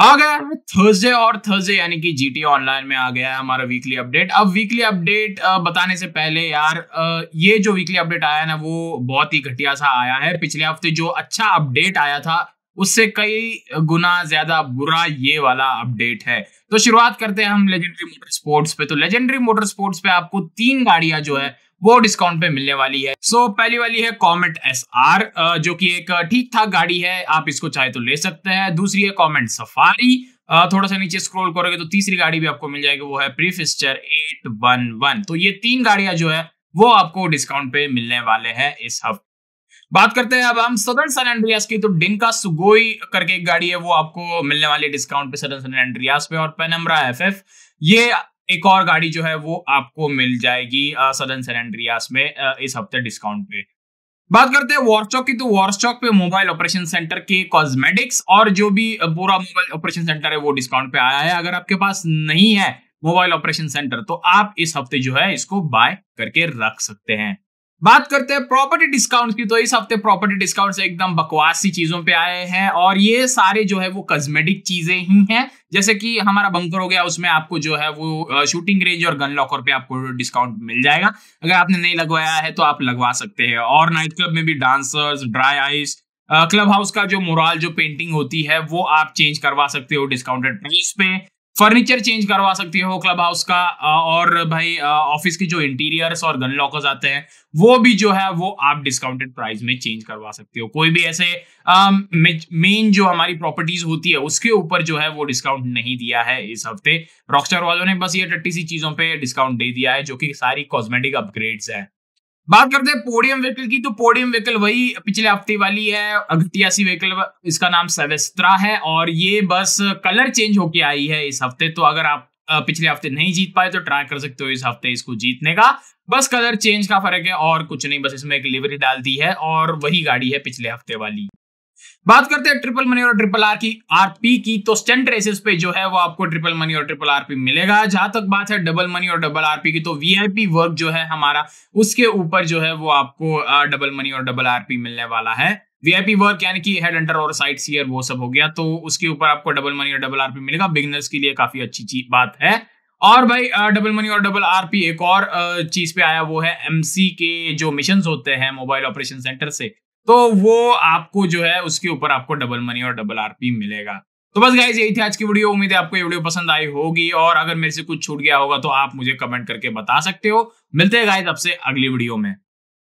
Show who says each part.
Speaker 1: आ गया है थर्सडे और थर्सडे यानी कि जीटी ऑनलाइन में आ गया है हमारा वीकली अपडेट अब वीकली अपडेट बताने से पहले यार ये जो वीकली अपडेट आया ना वो बहुत ही घटिया सा आया है पिछले हफ्ते जो अच्छा अपडेट आया था उससे कई गुना ज्यादा बुरा ये वाला अपडेट है तो शुरुआत करते हैं हम लेजेंडरी मोटर स्पोर्ट्स पे तो लेजेंडरी मोटर स्पोर्ट्स पे आपको तीन गाड़ियां जो है वो डिस्काउंट पे मिलने वाली है सो so, पहली वाली है कॉमेट एस आर जो कि एक ठीक ठाक गाड़ी है आप इसको चाहे तो ले सकते हैं दूसरी है कॉमेंट सफारी थोड़ा सा नीचे स्क्रॉल करोगे तो तीसरी गाड़ी भी आपको मिल जाएगी वो है प्रीफिस्टर एट वन वन तो ये तीन गाड़ियां जो है वो आपको डिस्काउंट पे मिलने वाले हैं इस हफ्ते बात करते हैं अब हम सदर्न सन एंड्रियास की तो डिंका सुगोई करके एक गाड़ी है वो आपको मिलने वाली डिस्काउंट पे सदर्न सन एंड्रियास पे और पेनम्रा एफ एफ ये एक और गाड़ी जो है वो आपको मिल जाएगी सदन सेन एंड्रियास में इस हफ्ते डिस्काउंट पे बात करते हैं वॉरस्टॉक की तो वॉरस्टॉक पे मोबाइल ऑपरेशन सेंटर के कॉस्मेटिक्स और जो भी पूरा मोबाइल ऑपरेशन सेंटर है वो डिस्काउंट पे आया है अगर आपके पास नहीं है मोबाइल ऑपरेशन सेंटर तो आप इस हफ्ते जो है इसको बाय करके रख सकते हैं बात करते हैं प्रॉपर्टी डिस्काउंट की तो इस हफ्ते प्रॉपर्टी डिस्काउंट एकदम बकवास सी चीजों पे आए हैं और ये सारे जो है वो कॉस्मेटिक चीजें ही हैं जैसे कि हमारा बंकर हो गया उसमें आपको जो है वो शूटिंग रेंज और गन लॉकर पे आपको डिस्काउंट मिल जाएगा अगर आपने नहीं लगवाया है तो आप लगवा सकते हैं और नाइट क्लब में भी dancers dry ice club house का जो मोराल जो पेंटिंग होती है वो आप चेंज करवा सकते हो डिस्काउंटेड प्राइस पे फर्नीचर चेंज करवा सकते हो क्लब हाउस का और भाई ऑफिस के जो इंटीरियर्स और गन लॉकर्स आते हैं वो भी जो है वो आप डिस्काउंटेड प्राइस में चेंज करवा सकते हो कोई भी ऐसे मेन जो हमारी प्रॉपर्टीज होती है उसके ऊपर जो है वो डिस्काउंट नहीं दिया है इस हफ्ते रॉकस्टार वालों ने बस ये टट्टी सी चीजों पे डिस्काउंट दे दिया है जो कि सारी कॉस्मेटिक अपग्रेड्स है बात करते हैं पोडियम व्हीकल की तो पोडियम व्हीकल वही पिछले हफ्ते वाली है अगतिया सी व्हीकल इसका नाम सवेस्त्रा है और ये बस कलर चेंज होके आई है इस हफ्ते तो अगर आप पिछले हफ्ते नहीं जीत पाए तो ट्राई कर सकते हो इस हफ्ते इसको जीतने का बस कलर चेंज का फर्क है और कुछ नहीं बस इसमें एक लिवरी डाल दी है और वही गाड़ी है पिछले हफ्ते वाली बात करते हैं ट्रिपल मनी और ट्रिपल आर की आरपी की तो स्टेंट रेसिस पे जो है वो आपको ट्रिपल मनी और ट्रिपल आरपी मिलेगा जहां तक बात है डबल मनी और डबल आरपी की तो वीआईपी वर्क जो है हमारा उसके ऊपर जो है वो आपको डबल मनी और डबल आरपी मिलने वाला है वीआईपी वर्क यानी कि हेड एंटर और साइड सीयर वो सब हो गया तो उसके ऊपर आपको डबल मनी और डबल आरपी मिलेगा बिगनर्स के लिए काफी अच्छी चीज बात है और भाई डबल मनी और डबल आरपी एक और चीज पे आया वो है एमसी के जो मिशन होते हैं मोबाइल ऑपरेशन सेंटर से तो वो आपको जो है उसके ऊपर आपको डबल मनी और डबल आरपी मिलेगा तो बस गाइज यही थी आज की वीडियो उम्मीद है आपको ये वीडियो पसंद आई होगी और अगर मेरे से कुछ छूट गया होगा तो आप मुझे कमेंट करके बता सकते हो मिलते हैं गाइज आपसे अगली वीडियो में